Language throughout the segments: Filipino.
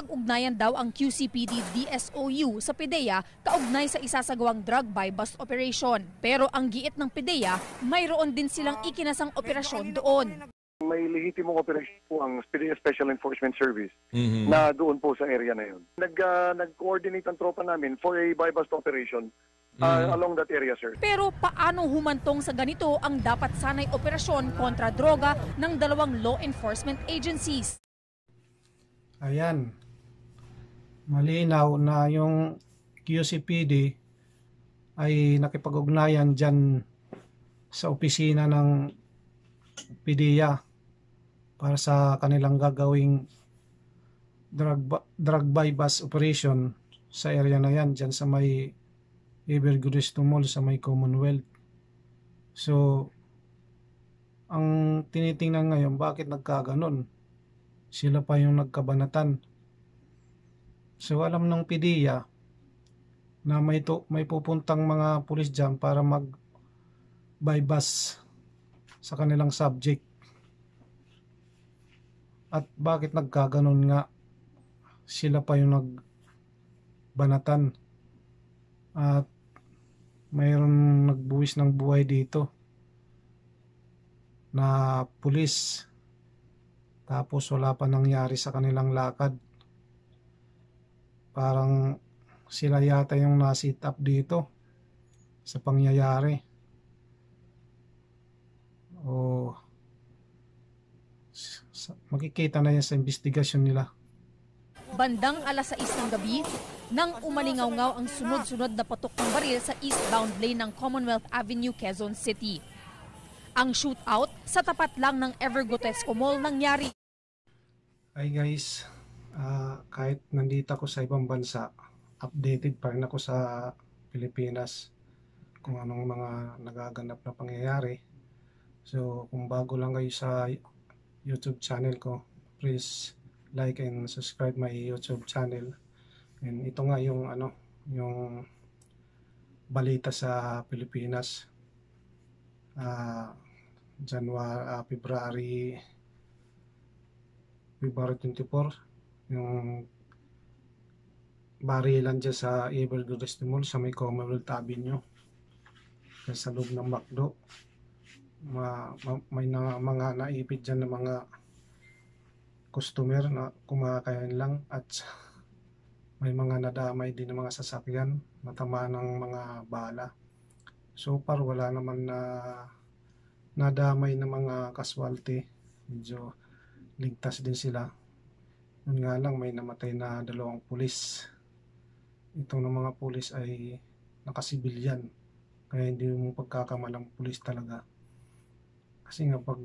Nakipag-ugnayan daw ang QCPD-DSOU sa PIDEA kaugnay sa isasagawang drug buy bust operation. Pero ang giit ng PIDEA, mayroon din silang ikinasang operasyon doon. May lehitimong operasyon po ang PIDEA Special Enforcement Service mm-hmm. na doon po sa area na yun. Nag, uh, nag-coordinate ang tropa namin for a buy bust operation uh, along that area, sir. Pero paano humantong sa ganito ang dapat sanay operasyon kontra droga ng dalawang law enforcement agencies? Ayan, malinaw na yung QCPD ay nakipag-ugnayan dyan sa opisina ng PDEA para sa kanilang gagawing drug, drug bypass operation sa area na yan, dyan sa may Evergudis Mall, sa may Commonwealth. So, ang tinitingnan ngayon, bakit nagkaganon? Sila pa yung nagkabanatan So alam ng PDEA na may, to, may pupuntang mga pulis dyan para mag bypass sa kanilang subject. At bakit nagkaganon nga sila pa yung nagbanatan at mayroon nagbuwis ng buhay dito na pulis tapos wala pa nangyari sa kanilang lakad Parang sila yata yung nasit up dito sa pangyayari. O makikita na yan sa investigasyon nila. Bandang alas 6 ng gabi, nang umalingawngaw ang sunod-sunod na patok ng baril sa eastbound lane ng Commonwealth Avenue, Quezon City. Ang shootout sa tapat lang ng Evergrotesco Mall nangyari. Hi guys, uh, kahit nandito ako sa ibang bansa, updated pa rin ako sa Pilipinas kung anong mga nagaganap na pangyayari. So, kung bago lang kayo sa YouTube channel ko, please like and subscribe my YouTube channel. And ito nga yung ano, yung balita sa Pilipinas. Uh, ah, January, uh, ah, February, February 24, yung barilan dyan sa Evergreen Mall sa may Commonwealth Avenue sa loob ng McDo ma, ma, may na, mga naipit dyan ng mga customer na kumakain lang at may mga nadamay din ng mga sasakyan natama ng mga bala so far wala naman na nadamay ng mga kaswalte medyo ligtas din sila yun nga lang, may namatay na dalawang pulis. Itong ng mga pulis ay nakasibilyan. Kaya hindi mo pagkakamalang pulis talaga. Kasi nga pag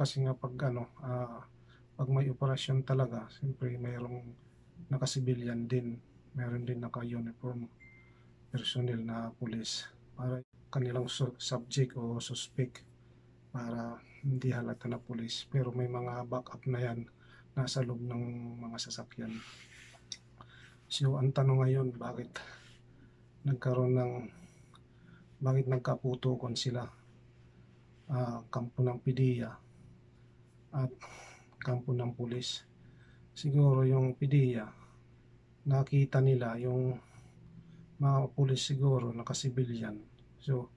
kasi nga pag ano, uh, pag may operasyon talaga, siyempre mayroong nakasibilyan din. Meron din naka-uniform personnel na pulis para kanilang subject o suspect para hindi halata na pulis. Pero may mga backup na yan nasa loob ng mga sasakyan. So ang tanong ngayon, bakit nagkaroon ng bakit nagkaputukan sila uh, kampo ng PIDEA at kampo ng pulis. Siguro yung PIDEA nakita nila yung mga pulis siguro nakasibilyan. So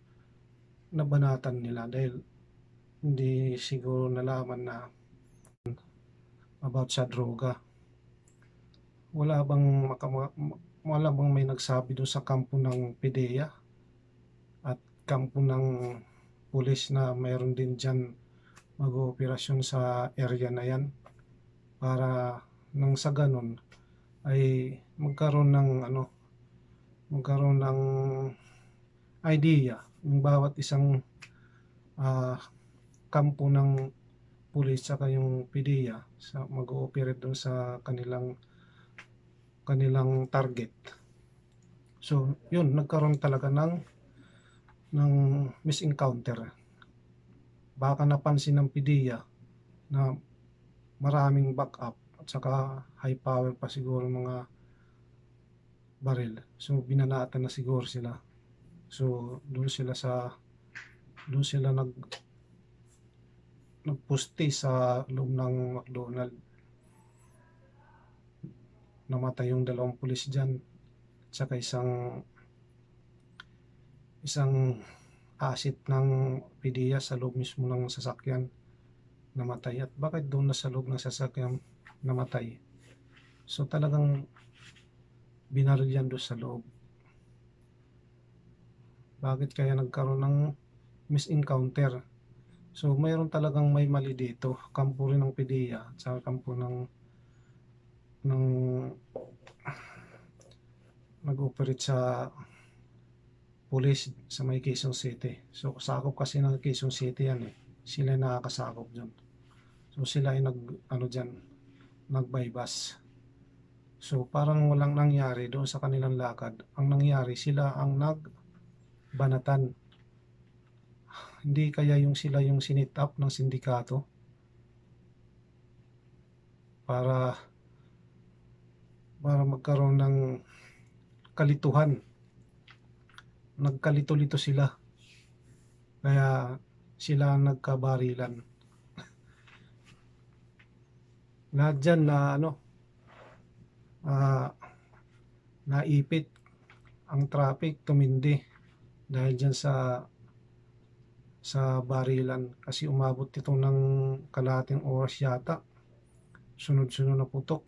nabanatan nila dahil hindi siguro nalaman na about sa droga. Wala bang, wala bang may nagsabi doon sa kampo ng PDEA at kampo ng pulis na mayroon din diyan mag-ooperasyon sa area na yan para nang sa ganun ay magkaroon ng ano magkaroon ng idea yung bawat isang uh, kampo ng police saka yung PDEA sa mag-ooperate doon sa kanilang kanilang target. So, yun nagkaroon talaga ng ng misencounter. Baka napansin ng PDEA na maraming backup at saka high power pa siguro mga baril. So, binanatan na siguro sila. So, doon sila sa doon sila nag nagpusti sa loob ng McDonald. Namatay yung dalawang pulis dyan. Tsaka isang isang asit ng PDEA sa loob mismo ng sasakyan namatay. At bakit doon na sa loob ng sasakyan namatay? So talagang binaril yan doon sa loob. Bakit kaya nagkaroon ng misencounter? encounter So, mayroon talagang may mali dito. Kampo rin ng PDEA at saka kampo ng ng nag-operate sa police sa may Quezon City. So, sakop kasi ng Quezon City yan eh. Sila nakakasakop dyan. So, sila ay nag, ano dyan, nag-bypass. So, parang walang nangyari doon sa kanilang lakad. Ang nangyari, sila ang nagbanatan hindi kaya yung sila yung sinit up ng sindikato para para magkaroon ng kalituhan. Nagkalito-lito sila. Kaya sila nagkabarilan. Lahat dyan na ano, uh, naipit ang traffic, tumindi dahil dyan sa sa barilan kasi umabot ito ng kalating oras yata sunod-sunod na putok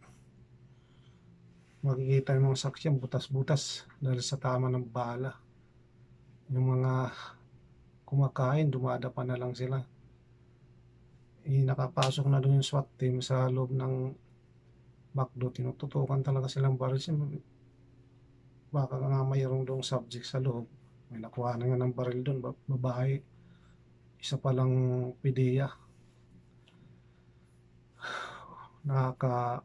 makikita yung mga saksyan butas-butas dahil sa tama ng bala yung mga kumakain dumada pa na lang sila eh, nakapasok na doon yung SWAT team sa loob ng backdo tinututukan talaga silang baril baka nga mayroong doong subject sa loob may nakuha na nga ng baril doon babae isa palang pideya ah. nakaka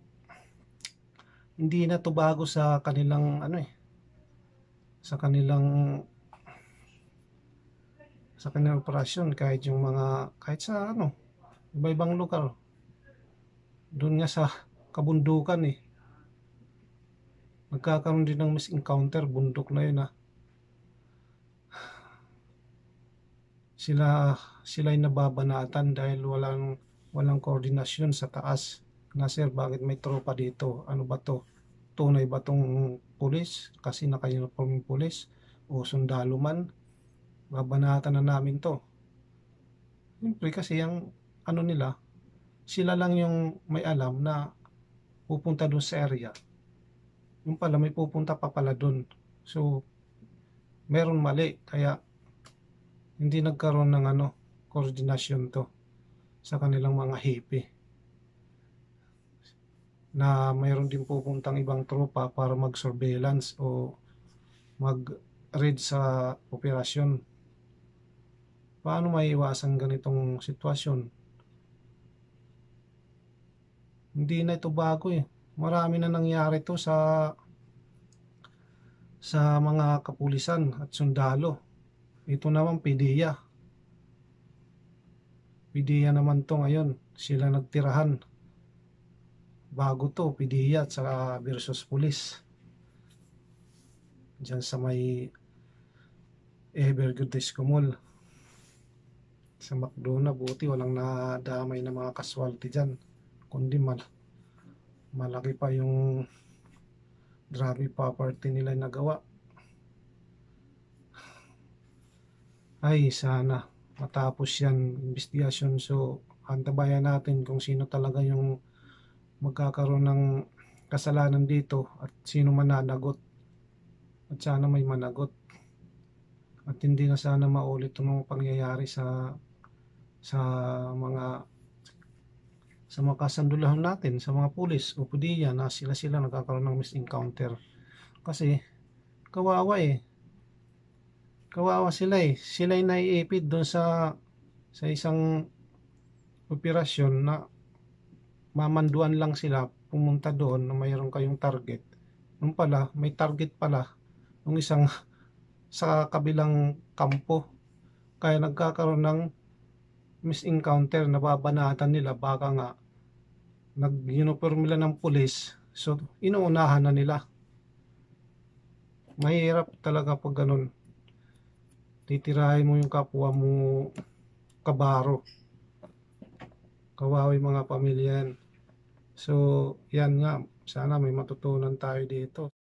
hindi na to bago sa kanilang ano eh sa kanilang sa kanilang operasyon kahit yung mga kahit sa ano iba-ibang lugar doon nga sa kabundukan eh magkakaroon din ng misencounter bundok na yun ah sila sila ay nababanatan dahil walang walang koordinasyon sa taas na sir bakit may tropa dito ano ba to tunay ba tong pulis kasi naka-uniform pulis o sundalo man babanatan na namin to Siyempre kasi yung ano nila, sila lang yung may alam na pupunta doon sa area. Yung pala may pupunta pa pala doon. So, meron mali. Kaya hindi nagkaroon ng ano, koordinasyon to sa kanilang mga hipi na mayroon din pupuntang ibang tropa para mag-surveillance o mag-raid sa operasyon. Paano maiiwasan ganitong sitwasyon? Hindi na ito bago eh. Marami na nangyari to sa sa mga kapulisan at sundalo ito naman pidiya. Pidiya naman to ngayon. Sila nagtirahan. Bago to, pidiya at saka versus police. Diyan sa may Evergood Disco Sa McDonald, buti walang nadamay na mga casualty dyan. Kundi mal malaki pa yung grabe property nila nagawa ay sana matapos yan investigasyon so antabayan natin kung sino talaga yung magkakaroon ng kasalanan dito at sino mananagot at sana may managot at hindi na sana maulit itong mga pangyayari sa sa mga sa mga kasandulahan natin sa mga pulis o pudiya na sila sila nagkakaroon ng misencounter kasi kawawa eh kawawa sila eh. Sila ay naiipit doon sa sa isang operasyon na mamanduan lang sila pumunta doon na mayroon kayong target. Nung pala, may target pala nung isang sa kabilang kampo. Kaya nagkakaroon ng misencounter na babanatan nila baka nga nag-uniform nila ng pulis. So, inuunahan na nila. Mahirap talaga pag ganun titirahin mo yung kapwa mo kabaro kawawi mga pamilya yan so yan nga sana may matutunan tayo dito